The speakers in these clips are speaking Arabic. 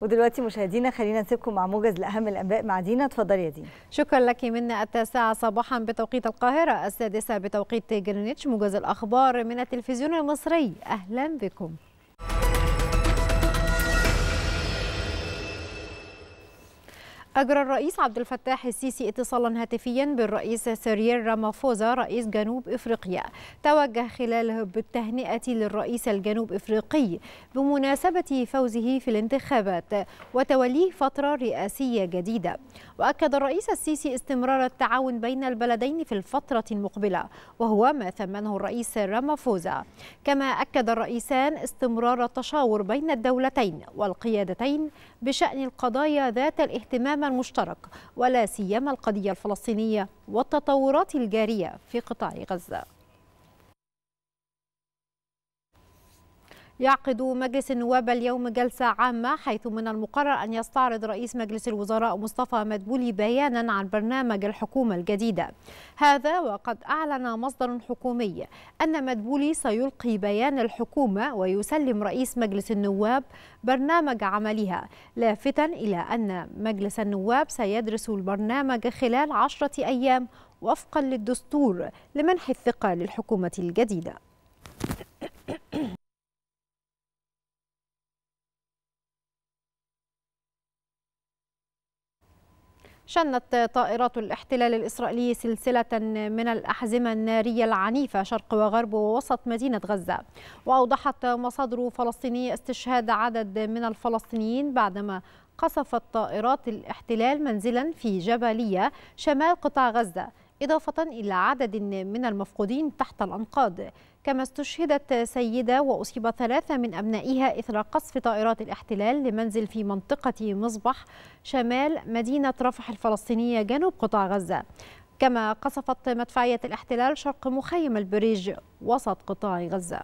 ودلوقتي مشاهدينا خلينا نسيبكم مع موجز لاهم الانباء مع دينا اتفضلي يا دينا شكرا لك من التاسعه صباحا بتوقيت القاهره السادسه بتوقيت جرينتش موجز الاخبار من التلفزيون المصري اهلا بكم أجرى الرئيس عبد الفتاح السيسي اتصالا هاتفيا بالرئيس سيريل رامافوزا رئيس جنوب إفريقيا توجه خلاله بالتهنئة للرئيس الجنوب إفريقي بمناسبة فوزه في الانتخابات وتوليه فترة رئاسية جديدة وأكد الرئيس السيسي استمرار التعاون بين البلدين في الفترة المقبلة وهو ما ثمنه الرئيس رامافوزا كما أكد الرئيسان استمرار التشاور بين الدولتين والقيادتين بشأن القضايا ذات الاهتمام المشترك ولا سيما القضية الفلسطينية والتطورات الجارية في قطاع غزة يعقد مجلس النواب اليوم جلسة عامة حيث من المقرر أن يستعرض رئيس مجلس الوزراء مصطفى مدبولي بيانا عن برنامج الحكومة الجديدة هذا وقد أعلن مصدر حكومي أن مدبولي سيلقي بيان الحكومة ويسلم رئيس مجلس النواب برنامج عملها لافتا إلى أن مجلس النواب سيدرس البرنامج خلال عشرة أيام وفقا للدستور لمنح الثقة للحكومة الجديدة شنت طائرات الاحتلال الإسرائيلي سلسلة من الأحزمة النارية العنيفة شرق وغرب ووسط مدينة غزة وأوضحت مصادر فلسطينية استشهاد عدد من الفلسطينيين بعدما قصفت طائرات الاحتلال منزلا في جبلية شمال قطاع غزة إضافة إلى عدد من المفقودين تحت الأنقاض كما استشهدت سيدة وأصيب ثلاثة من أبنائها إثر قصف طائرات الاحتلال لمنزل في منطقة مصبح شمال مدينة رفح الفلسطينية جنوب قطاع غزة كما قصفت مدفعية الاحتلال شرق مخيم البريج وسط قطاع غزة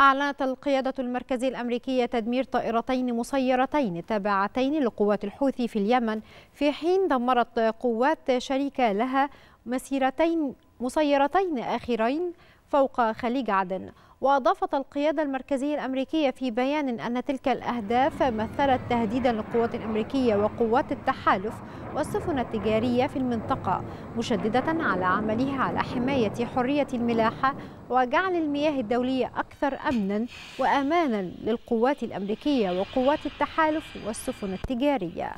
أعلنت القيادة المركزية الأمريكية تدمير طائرتين مسيرتين تابعتين لقوات الحوثي في اليمن في حين دمرت قوات شريكة لها مسيرتين مسيرتين آخرين فوق خليج عدن وأضافت القيادة المركزية الأمريكية في بيان أن تلك الأهداف مثلت تهديدا للقوات الأمريكية وقوات التحالف والسفن التجارية في المنطقة مشددة على عملها على حماية حرية الملاحة وجعل المياه الدولية أكثر أمنا وأمانا للقوات الأمريكية وقوات التحالف والسفن التجارية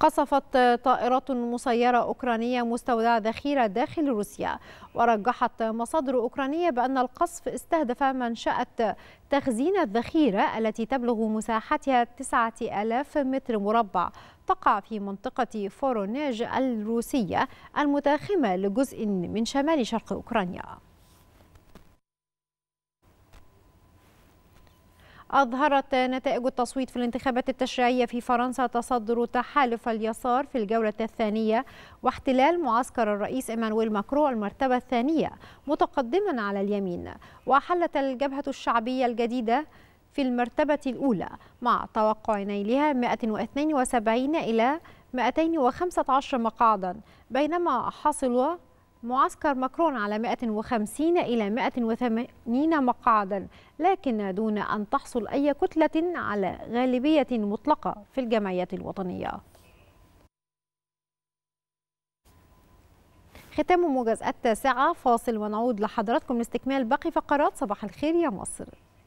قصفت طائرات مسيرة أوكرانية مستودع ذخيرة داخل روسيا ورجحت مصادر أوكرانية بأن القصف استهدف منشأة تخزين الذخيرة التي تبلغ مساحتها 9000 متر مربع تقع في منطقة فورونيج الروسية المتاخمة لجزء من شمال شرق أوكرانيا أظهرت نتائج التصويت في الانتخابات التشريعية في فرنسا تصدر تحالف اليسار في الجولة الثانية واحتلال معسكر الرئيس إيمانويل ماكرو المرتبة الثانية متقدما على اليمين وحلت الجبهة الشعبية الجديدة في المرتبة الأولى مع توقع نيلها 172 إلى 215 مقعدا بينما حصل معسكر ماكرون على 150 إلى 180 مقعدا لكن دون أن تحصل أي كتلة على غالبية مطلقة في الجمعية الوطنية ختام موجز التاسعة فاصل ونعود لحضراتكم لاستكمال باقي فقرات صباح الخير يا مصر